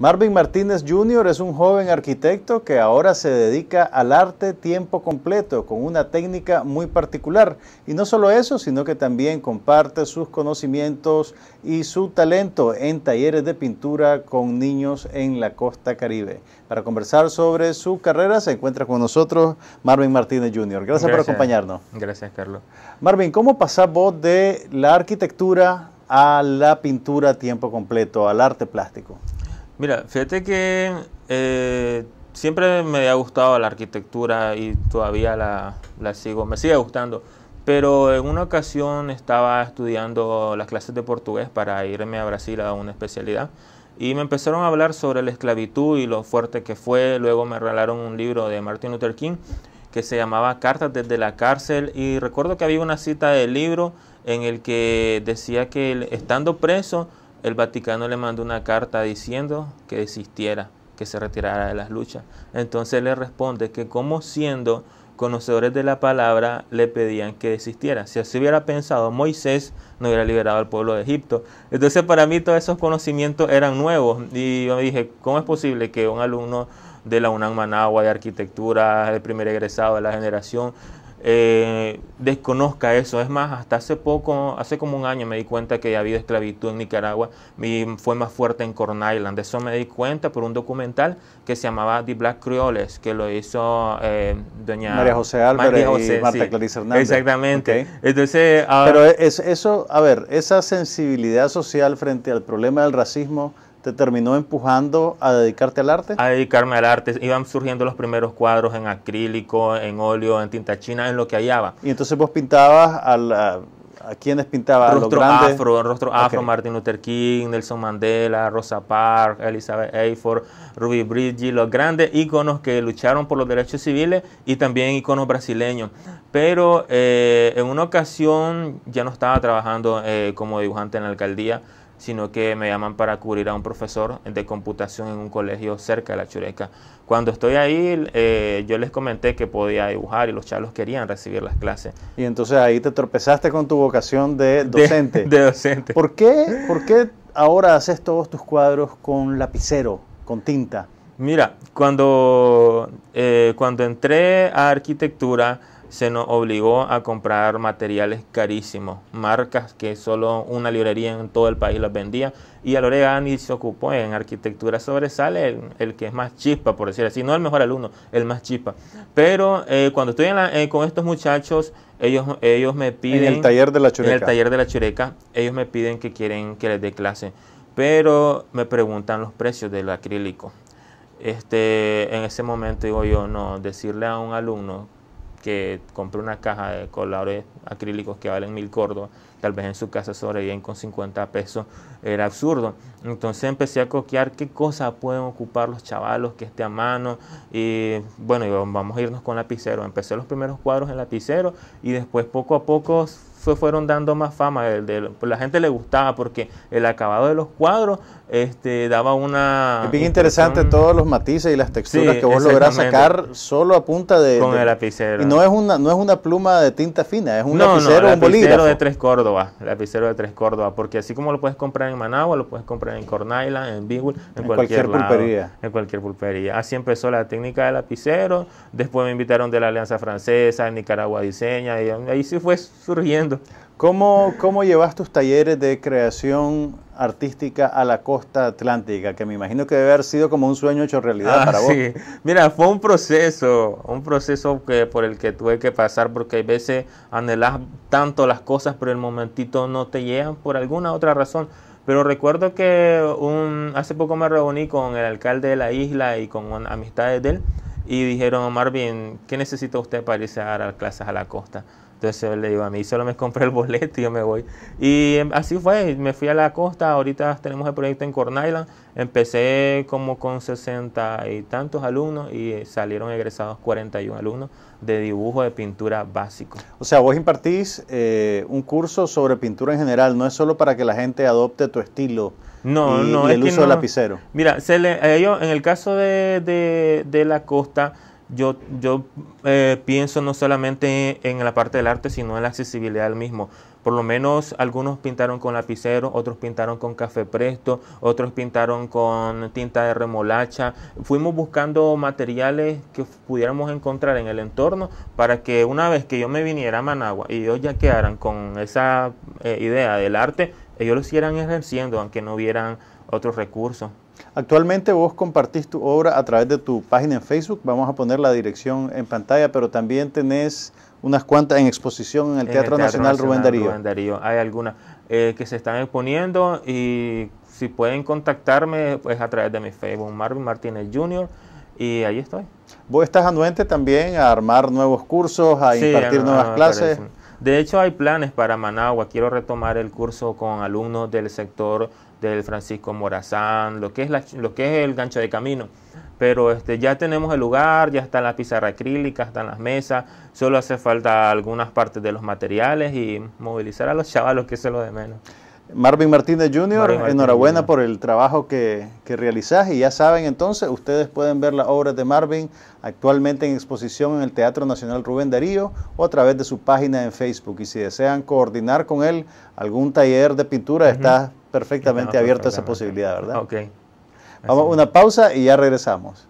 Marvin Martínez Jr. es un joven arquitecto que ahora se dedica al arte tiempo completo con una técnica muy particular. Y no solo eso, sino que también comparte sus conocimientos y su talento en talleres de pintura con niños en la costa caribe. Para conversar sobre su carrera se encuentra con nosotros Marvin Martínez Jr. Gracias, por acompañarnos. Gracias, Carlos. Marvin, ¿cómo pasás vos de la arquitectura a la pintura tiempo completo, al arte plástico? Mira, fíjate que eh, siempre me ha gustado la arquitectura y todavía la, la, sigo, me sigue gustando. Pero en una ocasión estaba estudiando las clases de portugués para irme a Brasil a una especialidad y me empezaron a hablar sobre la esclavitud y lo fuerte que fue. Luego me regalaron un libro de Martin Luther King que se llamaba Cartas desde la cárcel y recuerdo que había una cita del libro en el que decía que estando preso el Vaticano le mandó una carta diciendo que desistiera, que se retirara de las luchas. Entonces le responde que como siendo conocedores de la palabra le pedían que desistiera. Si así hubiera pensado Moisés, no hubiera liberado al pueblo de Egipto. Entonces para mí todos esos conocimientos eran nuevos y yo me dije, ¿cómo es posible que un alumno de la UNAM Managua de arquitectura, el primer egresado de la generación, eh, desconozca eso. Es más, hasta hace poco, hace como un año me di cuenta que había esclavitud en Nicaragua y fue más fuerte en Corn Island. De eso me di cuenta por un documental que se llamaba The Black Creoles, que lo hizo eh, doña María José Álvarez y Marta Clarice Hernández. Exactamente. Entonces, Pero ah, es, eso, a ver, esa sensibilidad social frente al problema del racismo te terminó empujando a dedicarte al arte? A dedicarme al arte. Iban surgiendo los primeros cuadros en acrílico, en óleo, en tinta china, en lo que hallaba. Y entonces vos pintabas A, ¿A quiénes pintaba? Rostro ¿A afro, rostro afro, Martin Luther King, Nelson Mandela, Rosa Parks, Elizabeth Eiffel, Ruby Bridgie, los grandes íconos que lucharon por los derechos civiles y también íconos brasileños. Pero eh, en una ocasión ya no estaba trabajando eh, como dibujante en la alcaldía, sino que me llaman para cubrir a un profesor de computación en un colegio cerca de la Chureca. Cuando estoy ahí, eh, yo les comenté que podía dibujar y los chavos querían recibir las clases. Y entonces ahí te tropezaste con tu vocación de docente. De, docente. ¿Por qué, ¿Por qué ahora haces todos tus cuadros con lapicero, con tinta? Mira, cuando, eh, cuando entré a arquitectura, se nos obligó a comprar materiales carísimos, marcas que solo una librería en todo el país las vendía. Y Loregani se ocupó en arquitectura sobresale el, que es más chispa, por decir así, no el mejor alumno, el más chispa. Pero eh, cuando estoy eh, con estos muchachos, ellos, ellos me piden... En el taller de la chureca. En el taller de la chureca, ellos me piden que quieren que les dé clase. Pero me preguntan los precios del acrílico. Este, en ese momento digo yo, no, decirle a un alumno que compré una caja de colores acrílicos que valen mil córdobas, tal vez en su casa sobreviven con 50 pesos, era absurdo. Entonces empecé a coquear qué cosas pueden ocupar los chavalos que esté a mano y bueno, vamos a irnos con lapicero. Empecé los primeros cuadros en lapicero y después poco a poco fueron dando más fama, de, pues, la gente le gustaba porque el acabado de los cuadros este, daba una... Es bien interesante todos los matices y las texturas que vos lográs sacar solo a punta de... Con el lapicero. Y no es, una, no es una pluma de tinta fina, es un no, lapicero un bolígrafo. de tres Córdoba, lapicero de tres Córdoba, porque así como lo puedes comprar en Managua, lo puedes comprar en Cornayla, en Bigwood, en, cualquier, pulpería. En cualquier pulpería. Así empezó la técnica del lapicero, después me invitaron de la Alianza Francesa, en Nicaragua Diseña, y ahí sí fue surgiendo ¿Cómo, ¿Cómo llevas tus talleres de creación artística a la costa atlántica? Que me imagino que debe haber sido como un sueño hecho realidad ah, para vos. Sí. Mira, fue un proceso, un proceso que, por el que tuve que pasar, porque hay veces anhelas tanto las cosas, pero el momentito no te llegan por alguna otra razón. Pero recuerdo que hace poco me reuní con el alcalde de la isla y con amistades de él, y dijeron, Marvin, ¿qué necesita usted para irse a dar clases a la costa? Entonces le digo, a mí solo me compré el boleto y yo me voy. Y em, así fue, me fui a la costa, ahorita tenemos el proyecto en Corn Island, empecé como con 60 y tantos alumnos y eh, salieron egresados 41 alumnos de dibujo de pintura básico. O sea, vos impartís eh, un curso sobre pintura en general, no es solo para que la gente adopte tu estilo. No, y, el uso lapicero. Mira, se le, ellos, en el caso de la costa, yo, yo eh, pienso no solamente en la parte del arte, sino en la accesibilidad del mismo. Por lo menos algunos pintaron con lapicero, otros pintaron con café presto, otros pintaron con tinta de remolacha. Fuimos buscando materiales que pudiéramos encontrar en el entorno para que una vez que yo me viniera a Managua y ellos ya quedaran con esa eh, idea del arte, ellos lo siguieran ejerciendo aunque no hubieran otros recursos. Actualmente vos compartís tu obra a través de tu página en Facebook, vamos a poner la dirección en pantalla, pero también tenés unas cuantas en exposición en el, Teatro, Nacional, Rubén, Darío. Rubén Darío. Hay algunas eh, que se están exponiendo y si pueden contactarme pues a través de mi Facebook, Marvin Martínez Jr. Y ahí estoy. Vos estás anuente también a armar nuevos cursos, a impartir nuevas clases. De hecho, hay planes para Managua. Quiero retomar el curso con alumnos del sector del Francisco Morazán, lo que es, lo que es el gancho de camino. Pero este, ya tenemos el lugar, ya está la pizarra acrílica, están las mesas, solo hace falta algunas partes de los materiales y movilizar a los chavalos, que se lo de menos. Marvin Martínez Jr., enhorabuena por el trabajo que, que realizás y ya saben entonces, ustedes pueden ver las obras de Marvin actualmente en exposición en el Teatro Nacional Rubén Darío o a través de su página en Facebook y si desean coordinar con él algún taller de pintura, está perfectamente abierta esa posibilidad, ¿verdad? Ok. Vamos a una pausa y ya regresamos.